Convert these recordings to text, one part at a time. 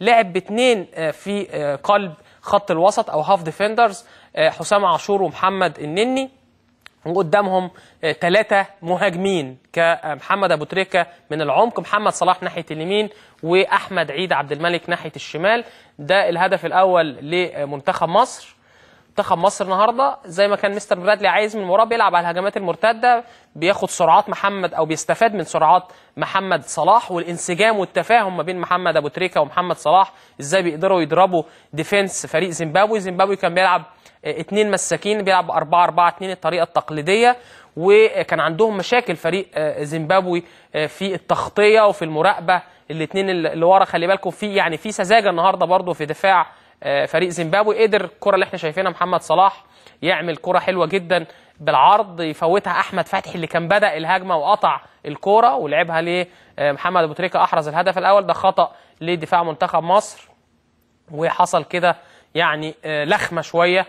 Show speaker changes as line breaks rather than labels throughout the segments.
لعب باثنين آه، في آه، قلب خط الوسط او هاف آه، ديفندرز حسام عاشور ومحمد النني وقدامهم ثلاثة مهاجمين كمحمد أبو تريكة من العمق محمد صلاح ناحية اليمين وأحمد عيد عبد الملك ناحية الشمال ده الهدف الأول لمنتخب مصر منتخب مصر النهارده زي ما كان مستر برادلي عايز من وراه بيلعب على الهجمات المرتده بياخد سرعات محمد او بيستفاد من سرعات محمد صلاح والانسجام والتفاهم ما بين محمد ابو تريكه ومحمد صلاح ازاي بيقدروا يضربوا ديفنس فريق زيمبابوي زيمبابوي كان بيلعب اثنين آه، مساكين بيلعب 4 4 2 الطريقه التقليديه وكان عندهم مشاكل فريق آه، زيمبابوي آه، في التغطيه وفي المراقبه الاثنين اللي ورا خلي بالكم في يعني في سذاجه النهارده برضو في دفاع آه، فريق زيمبابوي قدر الكره اللي احنا شايفينها محمد صلاح يعمل كره حلوه جدا بالعرض يفوتها احمد فتحي اللي كان بدا الهجمه وقطع الكوره ولعبها لمحمد آه، ابو تريكه احرز الهدف الاول ده خطا لدفاع منتخب مصر وحصل كده يعني آه، لخمه شويه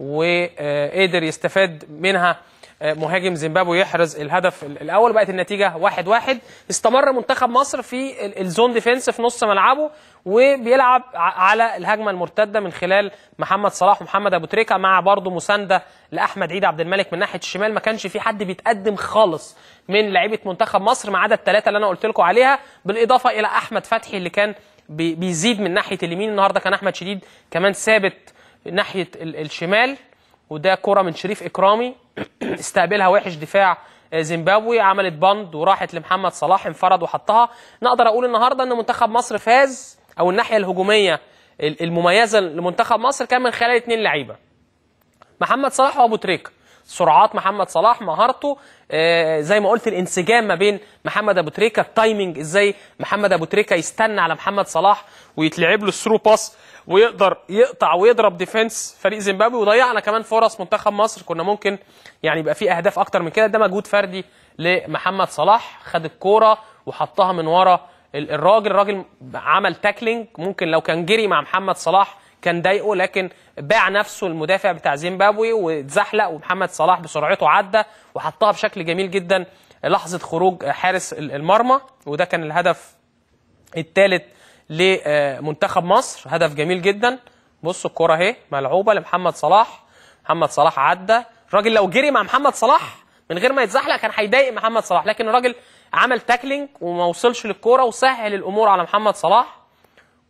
وقدر يستفاد منها آه، مهاجم زيمبابوي يحرز الهدف الاول بقت النتيجه 1-1 واحد واحد. استمر منتخب مصر في الزون ديفنس في نص ملعبه وبيلعب على الهجمه المرتده من خلال محمد صلاح ومحمد ابو تريكه مع برضه مسانده لاحمد عيد عبد الملك من ناحيه الشمال ما كانش في حد بيتقدم خالص من لعيبه منتخب مصر ما عدا الثلاثه اللي انا قلت لكم عليها بالاضافه الى احمد فتحي اللي كان بيزيد من ناحيه اليمين النهارده كان احمد شديد كمان ثابت ناحيه الشمال وده كره من شريف اكرامي استقبلها وحش دفاع آه، زيمبابوي عملت بند وراحت لمحمد صلاح انفرد وحطها نقدر اقول النهارده ان منتخب مصر فاز او الناحيه الهجوميه المميزه لمنتخب مصر كان من خلال اثنين لعيبه محمد صلاح وابو تريكه سرعات محمد صلاح مهارته آه، زي ما قلت الانسجام ما بين محمد ابو تريكه التايمنج ازاي محمد ابو تريكه يستنى على محمد صلاح ويتلعب له الثرو باس ويقدر يقطع ويضرب ديفنس فريق زيمبابوي وضيعنا كمان فرص منتخب مصر كنا ممكن يعني يبقى في اهداف اكتر من كده ده مجهود فردي لمحمد صلاح خد الكوره وحطها من ورا الراجل الراجل عمل تاكلينج ممكن لو كان جري مع محمد صلاح كان ضايقه لكن باع نفسه المدافع بتاع زيمبابوي واتزحلق ومحمد صلاح بسرعته عدى وحطها بشكل جميل جدا لحظه خروج حارس المرمى وده كان الهدف الثالث لمنتخب مصر هدف جميل جدا بصوا الكره اهي ملعوبه لمحمد صلاح محمد صلاح عدى الراجل لو جري مع محمد صلاح من غير ما يتزحلق كان هيضايق محمد صلاح لكن الراجل عمل تاكلينج وما وصلش للكوره وسهل الامور على محمد صلاح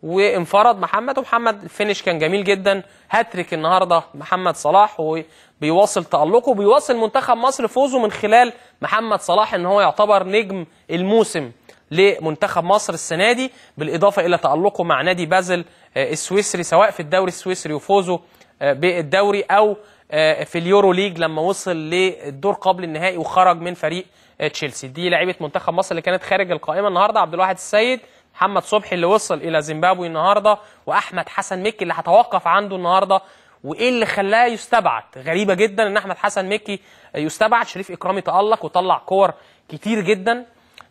وانفرد محمد ومحمد الفينش كان جميل جدا هاتريك النهارده محمد صلاح وبيواصل تألقه وبيواصل منتخب مصر فوزه من خلال محمد صلاح ان هو يعتبر نجم الموسم لمنتخب مصر السنه دي بالاضافه الى تألقه مع نادي بازل آه، السويسري سواء في الدوري السويسري وفوزه آه، بالدوري او آه، في اليورو ليج لما وصل للدور قبل النهائي وخرج من فريق تشيلسي دي لعيبه منتخب مصر اللي كانت خارج القائمه النهارده عبد الواحد السيد محمد صبحي اللي وصل الى زيمبابوي النهارده واحمد حسن مكي اللي هتوقف عنده النهارده وايه اللي خلاه يستبعد غريبه جدا ان احمد حسن مكي يستبعد شريف اكرامي تالق وطلع كور كتير جدا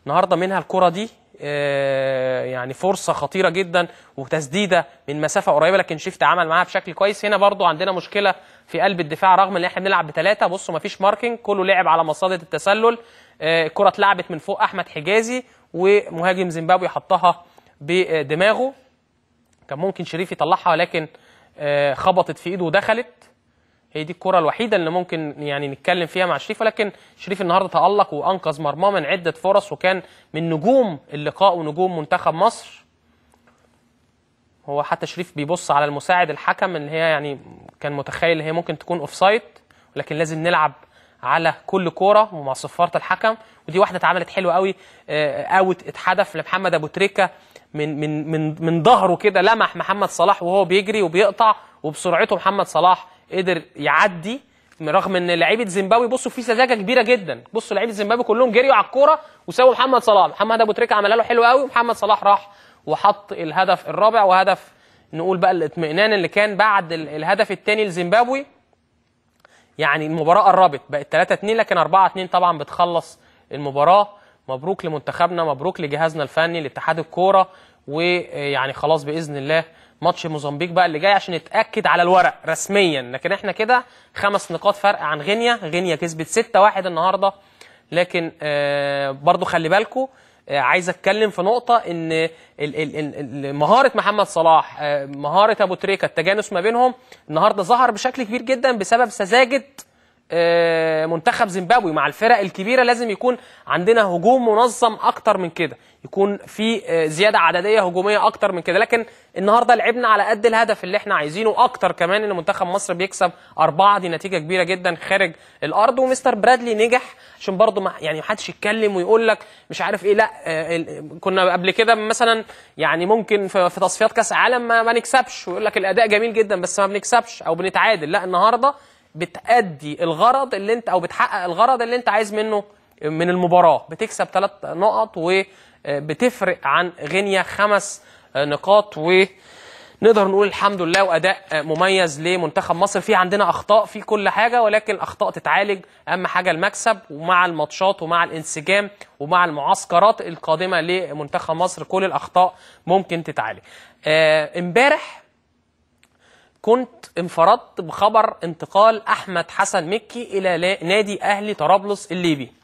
النهارده منها الكره دي آه، يعني فرصه خطيره جدا وتسديده من مسافه قريبه لكن شيف تعامل معاها بشكل كويس هنا برضو عندنا مشكله في قلب الدفاع رغم ان احنا بنلعب بثلاثه بصوا مفيش ماركينج كله لعب على مصاده التسلل آه، الكره اتلعبت من فوق احمد حجازي ومهاجم زيمبابوي حطها بدماغه كان ممكن شريف يطلعها ولكن آه، خبطت في ايده ودخلت هي دي الكرة الوحيدة اللي ممكن يعني نتكلم فيها مع شريف ولكن شريف النهاردة تألق وأنقذ مرماه من عدة فرص وكان من نجوم اللقاء ونجوم منتخب مصر هو حتى شريف بيبص على المساعد الحكم اللي هي يعني كان متخيل ان هي ممكن تكون اوف سايد ولكن لازم نلعب على كل كوره ومع صفاره الحكم ودي واحده اتعملت حلوه قوي آه، اوت اتحدف لمحمد ابو تريكه من من من من ظهره كده لمح محمد صلاح وهو بيجري وبيقطع وبسرعته محمد صلاح قدر يعدي رغم ان لعيبه زيمبابوي بصوا في سذاجه كبيره جدا بصوا لعيبه زيمبابوي كلهم جريوا على الكوره وساووا محمد صلاح محمد ابو تريكه عملها له حلو قوي ومحمد صلاح راح وحط الهدف الرابع وهدف نقول بقى الاطمئنان اللي كان بعد الهدف الثاني لزيمبابوي يعني المباراه قربت بقت 3 2 لكن 4 2 طبعا بتخلص المباراه مبروك لمنتخبنا مبروك لجهازنا الفني لاتحاد الكوره ويعني خلاص باذن الله ماتش موزمبيق بقى اللي جاي عشان نتاكد على الورق رسميا لكن احنا كده خمس نقاط فرق عن غينيا غينيا كسبت 6 1 النهارده لكن آه، برضو خلي بالكم آه، عايز اتكلم في نقطه ان مهاره محمد صلاح آه، مهاره ابو تريكه التجانس ما بينهم النهارده ظهر بشكل كبير جدا بسبب سذاجه آه، منتخب زيمبابوي مع الفرق الكبيره لازم يكون عندنا هجوم منظم اكتر من كده يكون في آه، زياده عدديه هجوميه اكتر من كده لكن النهارده لعبنا على قد الهدف اللي احنا عايزينه اكتر كمان ان منتخب مصر بيكسب أربعة دي نتيجه كبيره جدا خارج الارض ومستر برادلي نجح عشان برضه يعني محدش يتكلم ويقول لك مش عارف ايه لا آه، كنا قبل كده مثلا يعني ممكن في تصفيات كاس عالم ما, ما نكسبش ويقول لك الاداء جميل جدا بس ما بنكسبش او بنتعادل لا النهارده بتأدي الغرض اللي انت او بتحقق الغرض اللي انت عايز منه من المباراة بتكسب ثلاث نقط وبتفرق آه، عن غينيا خمس آه، نقاط و نقدر نقول الحمد لله واداء آه، مميز لمنتخب مصر في عندنا اخطاء في كل حاجه ولكن الاخطاء تتعالج اهم حاجه المكسب ومع الماتشات ومع الانسجام ومع المعسكرات القادمه لمنتخب مصر كل الاخطاء ممكن تتعالج امبارح كنت انفردت بخبر انتقال أحمد حسن مكي إلى نادي أهلي طرابلس الليبي